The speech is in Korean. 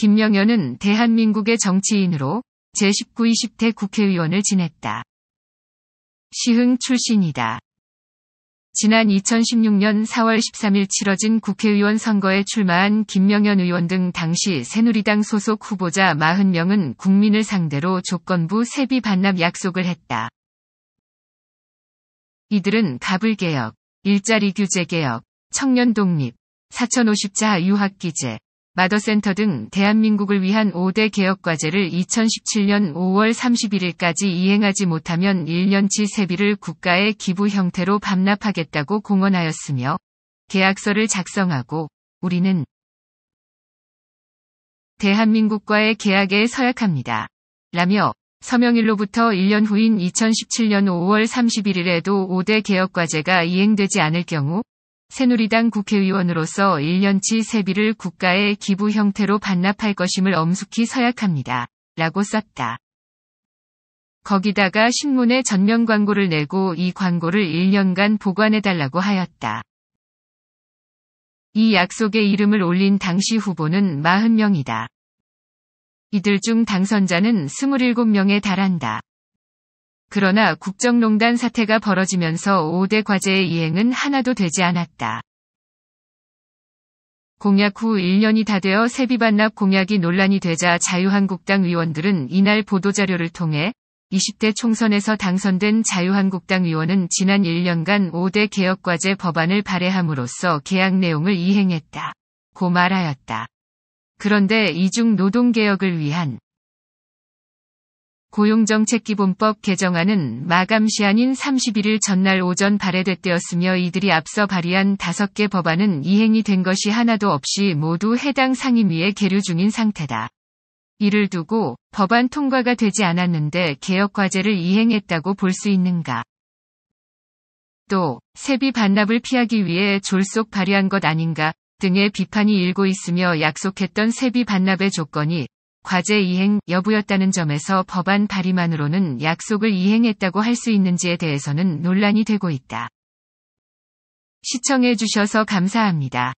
김명현은 대한민국의 정치인으로 제19, 20대 국회의원을 지냈다. 시흥 출신이다. 지난 2016년 4월 13일 치러진 국회의원 선거에 출마한 김명현 의원 등 당시 새누리당 소속 후보자 40명은 국민을 상대로 조건부 세비 반납 약속을 했다. 이들은 가불개혁, 일자리 규제 개혁, 청년 독립, 4050자 유학기제, 마더센터 등 대한민국을 위한 5대 개혁과제를 2017년 5월 31일까지 이행하지 못하면 1년치 세비를 국가의 기부 형태로 반납하겠다고 공언하였으며 계약서를 작성하고 우리는 대한민국과의 계약에 서약합니다. 라며 서명일로부터 1년 후인 2017년 5월 31일에도 5대 개혁과제가 이행되지 않을 경우 새누리당 국회의원으로서 1년치 세비를 국가의 기부 형태로 반납할 것임을 엄숙히 서약합니다. 라고 썼다. 거기다가 신문에 전면 광고를 내고 이 광고를 1년간 보관해달라고 하였다. 이약속의 이름을 올린 당시 후보는 40명이다. 이들 중 당선자는 27명에 달한다. 그러나 국정농단 사태가 벌어지면서 5대 과제의 이행은 하나도 되지 않았다. 공약 후 1년이 다 되어 세비 반납 공약이 논란이 되자 자유한국당 의원들은 이날 보도자료를 통해 20대 총선에서 당선된 자유한국당 의원은 지난 1년간 5대 개혁과제 법안을 발의함으로써 계약 내용을 이행했다. 고 말하였다. 그런데 이중 노동개혁을 위한 고용정책기본법 개정안은 마감 시한인 31일 전날 오전 발의됐대었으며 이들이 앞서 발의한 5개 법안은 이행이 된 것이 하나도 없이 모두 해당 상임위에 계류 중인 상태다. 이를 두고 법안 통과가 되지 않았는데 개혁과제를 이행했다고 볼 수 있는가. 또 세비 반납을 피하기 위해 졸속 발의한 것 아닌가 등의 비판이 일고 있으며 약속했던 세비 반납의 조건이 과제 이행 여부였다는 점에서 법안 발의만으로는 약속을 이행했다고 할 수 있는지에 대해서는 논란이 되고 있다. 시청해주셔서 감사합니다.